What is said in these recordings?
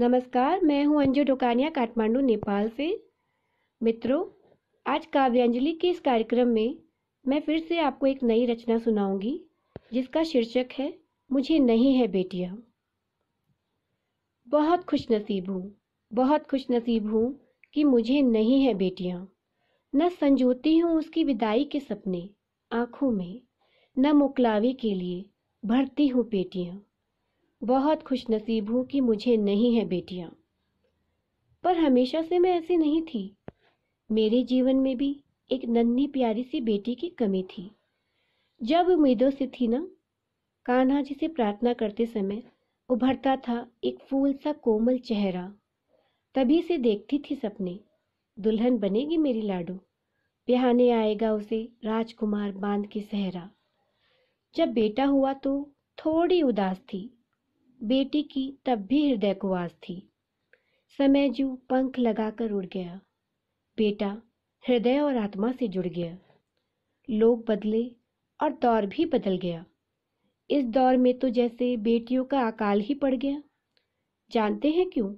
नमस्कार मैं हूं अंजू डोकानिया काठमांडू नेपाल से मित्रों आज काव्यांजलि के इस कार्यक्रम में मैं फिर से आपको एक नई रचना सुनाऊंगी जिसका शीर्षक है मुझे नहीं है बेटियाँ बहुत खुशनसीब हूँ बहुत खुशनसीब हूँ कि मुझे नहीं है बेटियाँ न संजोती हूँ उसकी विदाई के सपने आँखों में न मुकलावे के लिए भरती हूँ बेटियाँ बहुत खुशनसीब हूँ कि मुझे नहीं है बेटियाँ पर हमेशा से मैं ऐसी नहीं थी मेरे जीवन में भी एक नन्ही प्यारी सी बेटी की कमी थी जब उम्मीदों से थी ना कान्हा जी से प्रार्थना करते समय उभरता था एक फूल सा कोमल चेहरा तभी से देखती थी सपने दुल्हन बनेगी मेरी लाडू बिहाने आएगा उसे राजकुमार बांध के सहरा जब बेटा हुआ तो थोड़ी उदास थी बेटी की तब भी हृदय को आस थी समय जू पंख लगाकर उड़ गया बेटा हृदय और आत्मा से जुड़ गया लोग बदले और दौर भी बदल गया इस दौर में तो जैसे बेटियों का अकाल ही पड़ गया जानते हैं क्यों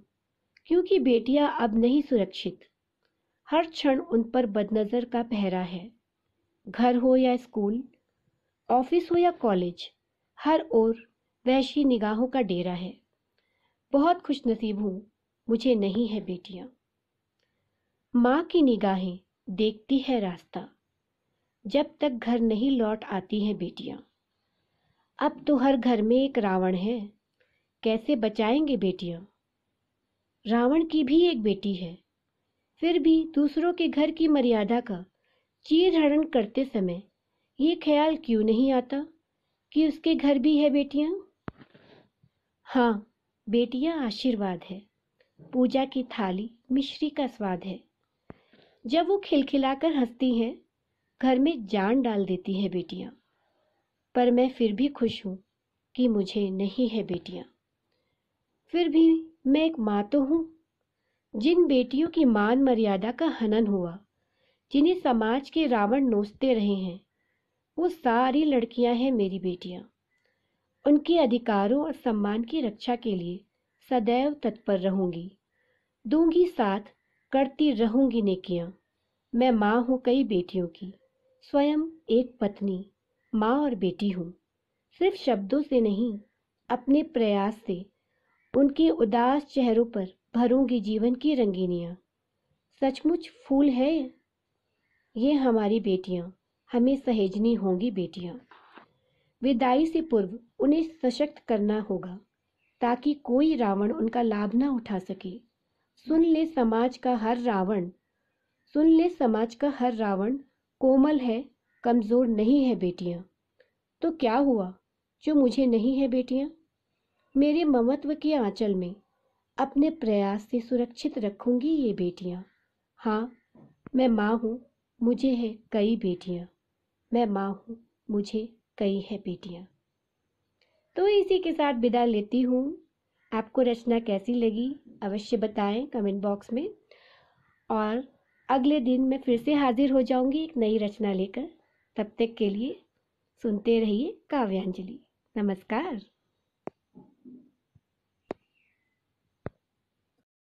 क्योंकि बेटियां अब नहीं सुरक्षित हर क्षण उन पर बदनज़र का पहरा है घर हो या स्कूल ऑफिस हो या कॉलेज हर ओर वैशी निगाहों का डेरा है बहुत खुश नसीब हूं मुझे नहीं है बेटिया माँ की निगाहें देखती है रास्ता जब तक घर नहीं लौट आती हैं बेटिया अब तो हर घर में एक रावण है कैसे बचाएंगे बेटिया रावण की भी एक बेटी है फिर भी दूसरों के घर की मर्यादा का चीर हरण करते समय ये ख्याल क्यों नहीं आता कि उसके घर भी है बेटियां हाँ बेटियाँ आशीर्वाद है पूजा की थाली मिश्री का स्वाद है जब वो खिलखिलाकर हंसती हैं घर में जान डाल देती हैं बेटियाँ पर मैं फिर भी खुश हूँ कि मुझे नहीं है बेटियाँ फिर भी मैं एक माँ तो हूँ जिन बेटियों की मान मर्यादा का हनन हुआ जिन्हें समाज के रावण नोचते रहे हैं वो सारी लड़कियां हैं मेरी बेटियां उनके अधिकारों और सम्मान की रक्षा के लिए सदैव तत्पर रहूंगी दूंगी साथ करती रहूंगी नेकियां मैं माँ हूँ कई बेटियों की स्वयं एक पत्नी माँ और बेटी हूँ सिर्फ शब्दों से नहीं अपने प्रयास से उनके उदास चेहरों पर भरूंगी जीवन की रंगीनियाँ सचमुच फूल है ये हमारी बेटियाँ हमें सहेजनी होंगी बेटियाँ विदाई से पूर्व उन्हें सशक्त करना होगा ताकि कोई रावण उनका लाभ ना उठा सके सुन ले समाज का हर रावण सुन ले समाज का हर रावण कोमल है कमज़ोर नहीं है बेटियां तो क्या हुआ जो मुझे नहीं है बेटियां मेरे ममत्व के आंचल में अपने प्रयास से सुरक्षित रखूंगी ये बेटियां हाँ मैं माँ हूँ मुझे है कई बेटियां मैं माँ हूँ मुझे कई है बेटियाँ तो इसी के साथ विदा लेती हूँ आपको रचना कैसी लगी अवश्य बताएं कमेंट बॉक्स में और अगले दिन मैं फिर से हाजिर हो जाऊंगी एक नई रचना लेकर तब तक के लिए सुनते रहिए काव्यांजलि नमस्कार